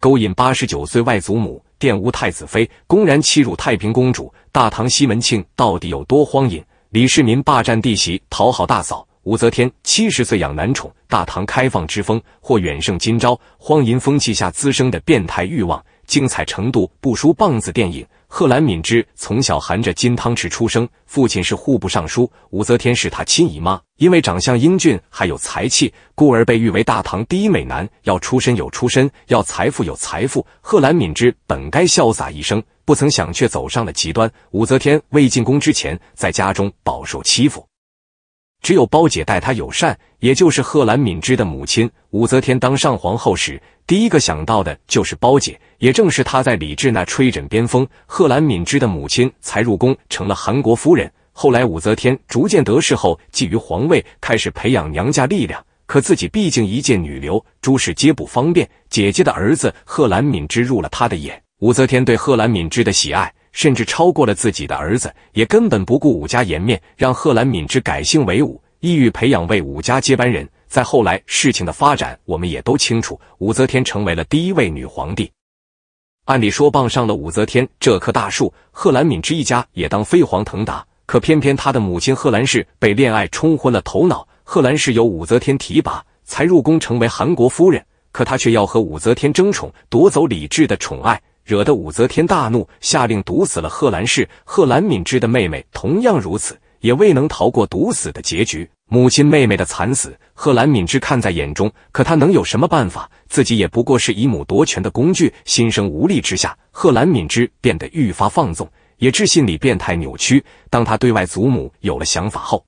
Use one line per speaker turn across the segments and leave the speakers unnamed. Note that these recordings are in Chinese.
勾引八十九岁外祖母，玷污太子妃，公然欺辱太平公主，大唐西门庆到底有多荒淫？李世民霸占弟媳，讨好大嫂；武则天七十岁养男宠，大唐开放之风或远胜今朝。荒淫风气下滋生的变态欲望。精彩程度不输棒子电影。贺兰敏之从小含着金汤匙出生，父亲是户部尚书，武则天是他亲姨妈。因为长相英俊，还有才气，故而被誉为大唐第一美男。要出身有出身，要财富有财富。贺兰敏之本该潇洒一生，不曾想却走上了极端。武则天未进宫之前，在家中饱受欺负，只有包姐待他友善，也就是贺兰敏之的母亲。武则天当上皇后时。第一个想到的就是包姐，也正是她在李治那吹枕边风，贺兰敏之的母亲才入宫成了韩国夫人。后来武则天逐渐得势后，觊觎皇位，开始培养娘家力量。可自己毕竟一介女流，诸事皆不方便。姐姐的儿子贺兰敏之入了她的眼，武则天对贺兰敏之的喜爱甚至超过了自己的儿子，也根本不顾武家颜面，让贺兰敏之改姓为武，意欲培养为武家接班人。再后来，事情的发展我们也都清楚。武则天成为了第一位女皇帝。按理说，傍上了武则天这棵大树，贺兰敏之一家也当飞黄腾达。可偏偏她的母亲贺兰氏被恋爱冲昏了头脑。贺兰氏由武则天提拔，才入宫成为韩国夫人。可她却要和武则天争宠，夺走李治的宠爱，惹得武则天大怒，下令毒死了贺兰氏。贺兰敏之的妹妹同样如此，也未能逃过毒死的结局。母亲妹妹的惨死，贺兰敏之看在眼中，可他能有什么办法？自己也不过是以母夺权的工具，心生无力之下，贺兰敏之变得愈发放纵，也致心里变态扭曲。当他对外祖母有了想法后，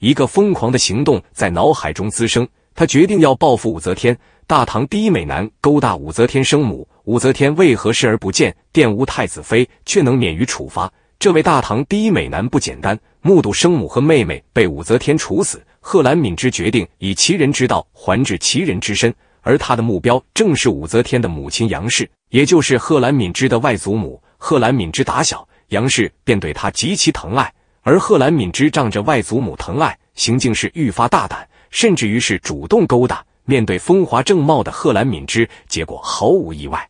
一个疯狂的行动在脑海中滋生。他决定要报复武则天，大唐第一美男勾搭武则天生母，武则天为何视而不见，玷污太子妃却能免于处罚？这位大唐第一美男不简单，目睹生母和妹妹被武则天处死，贺兰敏之决定以其人之道还治其人之身，而他的目标正是武则天的母亲杨氏，也就是贺兰敏之的外祖母。贺兰敏之打小杨氏便对他极其疼爱，而贺兰敏之仗着外祖母疼爱，行径是愈发大胆，甚至于是主动勾搭。面对风华正茂的贺兰敏之，结果毫无意外，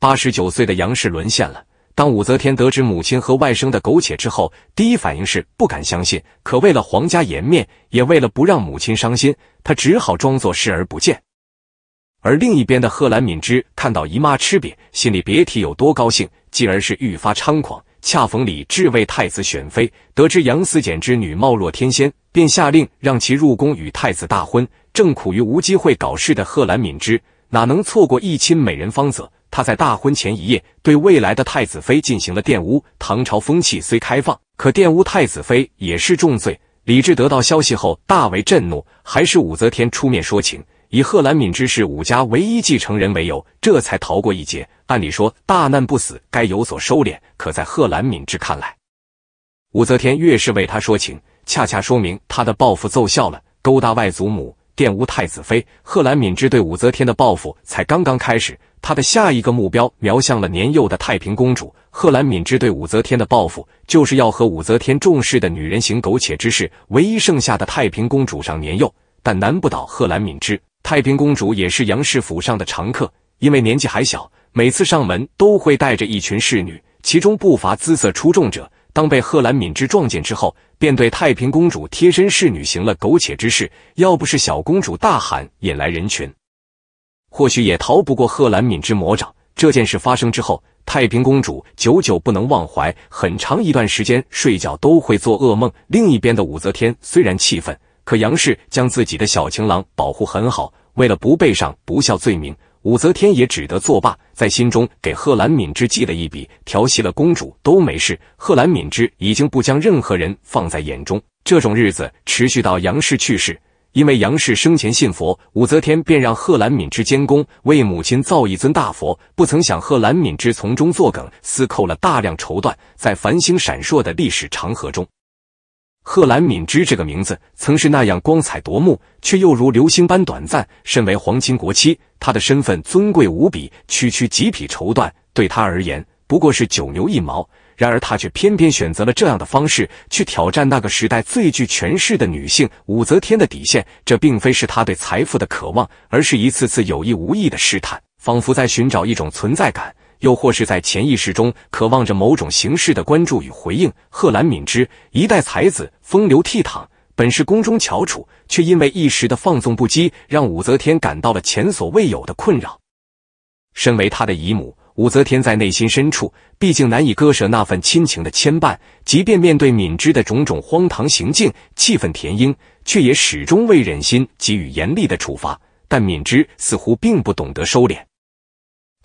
八十九岁的杨氏沦陷了。当武则天得知母亲和外甥的苟且之后，第一反应是不敢相信。可为了皇家颜面，也为了不让母亲伤心，她只好装作视而不见。而另一边的贺兰敏之看到姨妈吃瘪，心里别提有多高兴，继而是愈发猖狂。恰逢李治为太子选妃，得知杨思俭之女貌若天仙，便下令让其入宫与太子大婚。正苦于无机会搞事的贺兰敏之，哪能错过一亲美人芳泽？他在大婚前一夜对未来的太子妃进行了玷污。唐朝风气虽开放，可玷污太子妃也是重罪。李治得到消息后大为震怒，还是武则天出面说情，以贺兰敏之是武家唯一继承人为由，这才逃过一劫。按理说大难不死该有所收敛，可在贺兰敏之看来，武则天越是为他说情，恰恰说明他的报复奏效了，勾搭外祖母。玷污太子妃，贺兰敏之对武则天的报复才刚刚开始，他的下一个目标瞄向了年幼的太平公主。贺兰敏之对武则天的报复，就是要和武则天重视的女人行苟且之事。唯一剩下的太平公主，上年幼，但难不倒贺兰敏之。太平公主也是杨氏府上的常客，因为年纪还小，每次上门都会带着一群侍女，其中不乏姿色出众者。当被贺兰敏之撞见之后，便对太平公主贴身侍女行了苟且之事。要不是小公主大喊引来人群，或许也逃不过贺兰敏之魔掌。这件事发生之后，太平公主久久不能忘怀，很长一段时间睡觉都会做噩梦。另一边的武则天虽然气愤，可杨氏将自己的小情郎保护很好，为了不背上不孝罪名。武则天也只得作罢，在心中给贺兰敏之记了一笔。调戏了公主都没事，贺兰敏之已经不将任何人放在眼中。这种日子持续到杨氏去世，因为杨氏生前信佛，武则天便让贺兰敏之监工，为母亲造一尊大佛。不曾想贺兰敏之从中作梗，私扣了大量绸缎。在繁星闪烁的历史长河中。贺兰敏之这个名字曾是那样光彩夺目，却又如流星般短暂。身为皇亲国戚，她的身份尊贵无比，区区几匹绸缎对她而言不过是九牛一毛。然而她却偏偏选择了这样的方式去挑战那个时代最具权势的女性武则天的底线。这并非是她对财富的渴望，而是一次次有意无意的试探，仿佛在寻找一种存在感。又或是在潜意识中渴望着某种形式的关注与回应。贺兰敏之，一代才子，风流倜傥，本是宫中翘楚，却因为一时的放纵不羁，让武则天感到了前所未有的困扰。身为他的姨母，武则天在内心深处，毕竟难以割舍那份亲情的牵绊，即便面对敏之的种种荒唐行径，气愤填膺，却也始终未忍心给予严厉的处罚。但敏之似乎并不懂得收敛。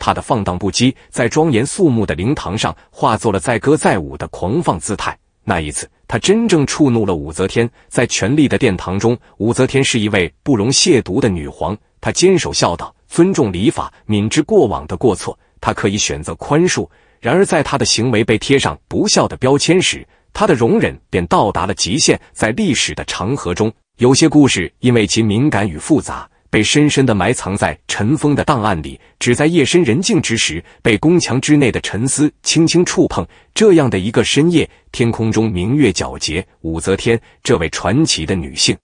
他的放荡不羁，在庄严肃穆的灵堂上化作了载歌载舞的狂放姿态。那一次，他真正触怒了武则天。在权力的殿堂中，武则天是一位不容亵渎的女皇。她坚守孝道，尊重礼法，敏知过往的过错。她可以选择宽恕，然而在她的行为被贴上不孝的标签时，她的容忍便到达了极限。在历史的长河中，有些故事因为其敏感与复杂。被深深的埋藏在尘封的档案里，只在夜深人静之时，被宫墙之内的沉思轻轻触碰。这样的一个深夜，天空中明月皎洁。武则天这位传奇的女性，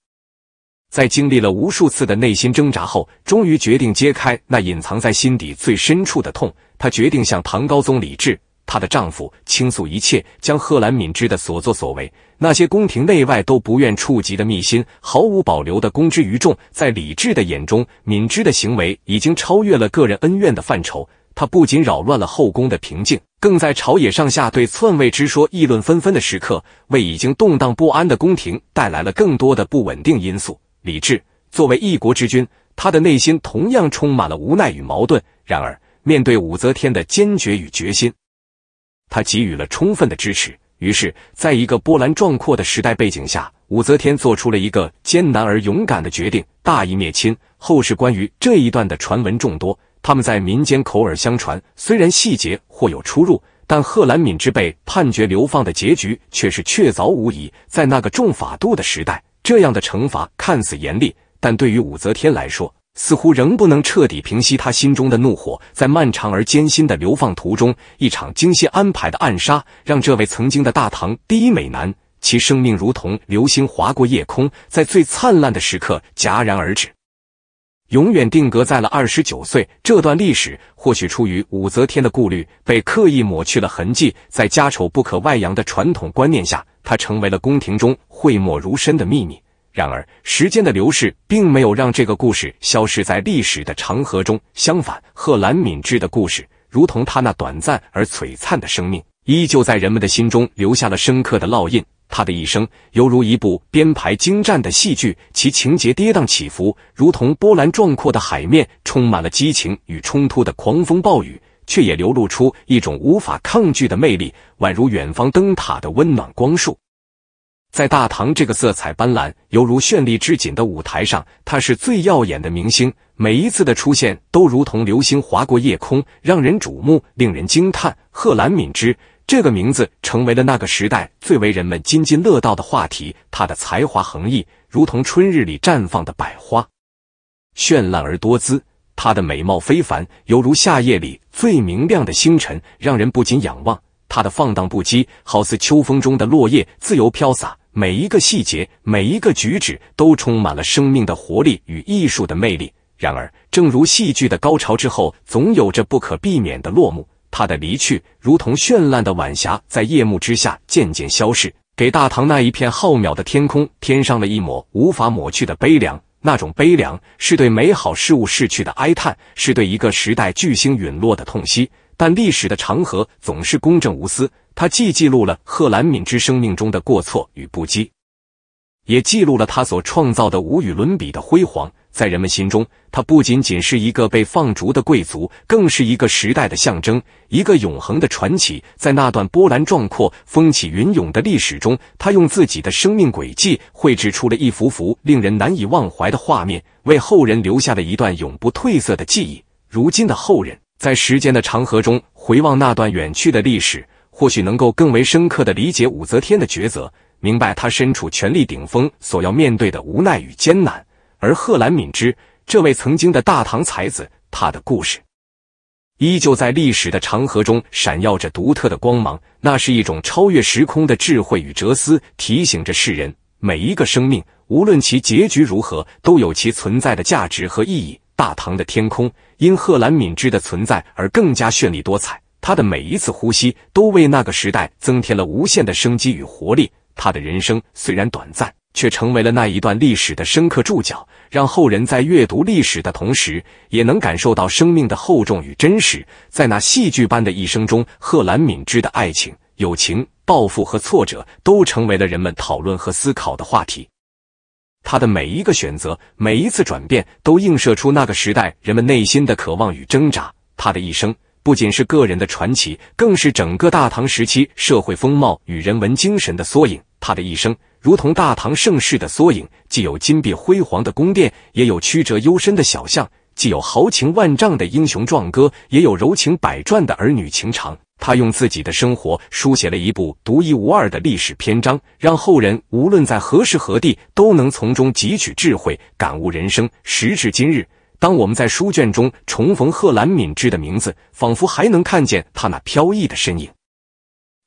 在经历了无数次的内心挣扎后，终于决定揭开那隐藏在心底最深处的痛。她决定向唐高宗李治，她的丈夫，倾诉一切，将贺兰敏之的所作所为。那些宫廷内外都不愿触及的秘辛，毫无保留的公之于众。在李治的眼中，敏之的行为已经超越了个人恩怨的范畴。他不仅扰乱了后宫的平静，更在朝野上下对篡位之说议论纷纷的时刻，为已经动荡不安的宫廷带来了更多的不稳定因素。李治作为一国之君，他的内心同样充满了无奈与矛盾。然而，面对武则天的坚决与决心，他给予了充分的支持。于是，在一个波澜壮阔的时代背景下，武则天做出了一个艰难而勇敢的决定——大义灭亲。后世关于这一段的传闻众多，他们在民间口耳相传，虽然细节或有出入，但贺兰敏之被判决流放的结局却是确凿无疑。在那个重法度的时代，这样的惩罚看似严厉，但对于武则天来说，似乎仍不能彻底平息他心中的怒火。在漫长而艰辛的流放途中，一场精心安排的暗杀，让这位曾经的大唐第一美男，其生命如同流星划过夜空，在最灿烂的时刻戛然而止，永远定格在了二十九岁。这段历史或许出于武则天的顾虑，被刻意抹去了痕迹。在家丑不可外扬的传统观念下，他成为了宫廷中讳莫如深的秘密。然而，时间的流逝并没有让这个故事消失在历史的长河中。相反，贺兰敏之的故事，如同他那短暂而璀璨的生命，依旧在人们的心中留下了深刻的烙印。他的一生犹如一部编排精湛的戏剧，其情节跌宕起伏，如同波澜壮阔的海面，充满了激情与冲突的狂风暴雨，却也流露出一种无法抗拒的魅力，宛如远方灯塔的温暖光束。在大唐这个色彩斑斓、犹如绚丽织锦的舞台上，她是最耀眼的明星。每一次的出现，都如同流星划过夜空，让人瞩目，令人惊叹。贺兰敏之这个名字成为了那个时代最为人们津津乐道的话题。她的才华横溢，如同春日里绽放的百花，绚烂而多姿；她的美貌非凡，犹如夏夜里最明亮的星辰，让人不禁仰望；她的放荡不羁，好似秋风中的落叶，自由飘洒。每一个细节，每一个举止，都充满了生命的活力与艺术的魅力。然而，正如戏剧的高潮之后，总有着不可避免的落幕，他的离去，如同绚烂的晚霞在夜幕之下渐渐消逝，给大唐那一片浩渺的天空添上了一抹无法抹去的悲凉。那种悲凉，是对美好事物逝去的哀叹，是对一个时代巨星陨落的痛惜。但历史的长河总是公正无私，它既记录了贺兰敏之生命中的过错与不羁，也记录了他所创造的无与伦比的辉煌。在人们心中，他不仅仅是一个被放逐的贵族，更是一个时代的象征，一个永恒的传奇。在那段波澜壮阔、风起云涌的历史中，他用自己的生命轨迹绘制出了一幅幅令人难以忘怀的画面，为后人留下了一段永不褪色的记忆。如今的后人。在时间的长河中回望那段远去的历史，或许能够更为深刻的理解武则天的抉择，明白她身处权力顶峰所要面对的无奈与艰难。而贺兰敏之这位曾经的大唐才子，他的故事依旧在历史的长河中闪耀着独特的光芒。那是一种超越时空的智慧与哲思，提醒着世人：每一个生命，无论其结局如何，都有其存在的价值和意义。大唐的天空因贺兰敏之的存在而更加绚丽多彩。他的每一次呼吸都为那个时代增添了无限的生机与活力。他的人生虽然短暂，却成为了那一段历史的深刻注脚，让后人在阅读历史的同时，也能感受到生命的厚重与真实。在那戏剧般的一生中，贺兰敏之的爱情、友情、抱负和挫折，都成为了人们讨论和思考的话题。他的每一个选择，每一次转变，都映射出那个时代人们内心的渴望与挣扎。他的一生不仅是个人的传奇，更是整个大唐时期社会风貌与人文精神的缩影。他的一生如同大唐盛世的缩影，既有金碧辉煌的宫殿，也有曲折幽深的小巷；既有豪情万丈的英雄壮歌，也有柔情百转的儿女情长。他用自己的生活书写了一部独一无二的历史篇章，让后人无论在何时何地都能从中汲取智慧，感悟人生。时至今日，当我们在书卷中重逢贺兰敏之的名字，仿佛还能看见他那飘逸的身影。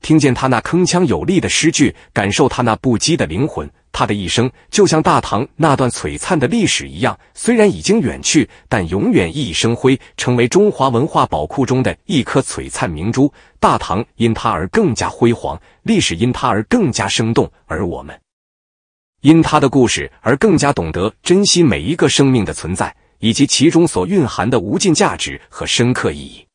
听见他那铿锵有力的诗句，感受他那不羁的灵魂，他的一生就像大唐那段璀璨的历史一样。虽然已经远去，但永远熠熠生辉，成为中华文化宝库中的一颗璀璨明珠。大唐因他而更加辉煌，历史因他而更加生动，而我们因他的故事而更加懂得珍惜每一个生命的存在，以及其中所蕴含的无尽价值和深刻意义。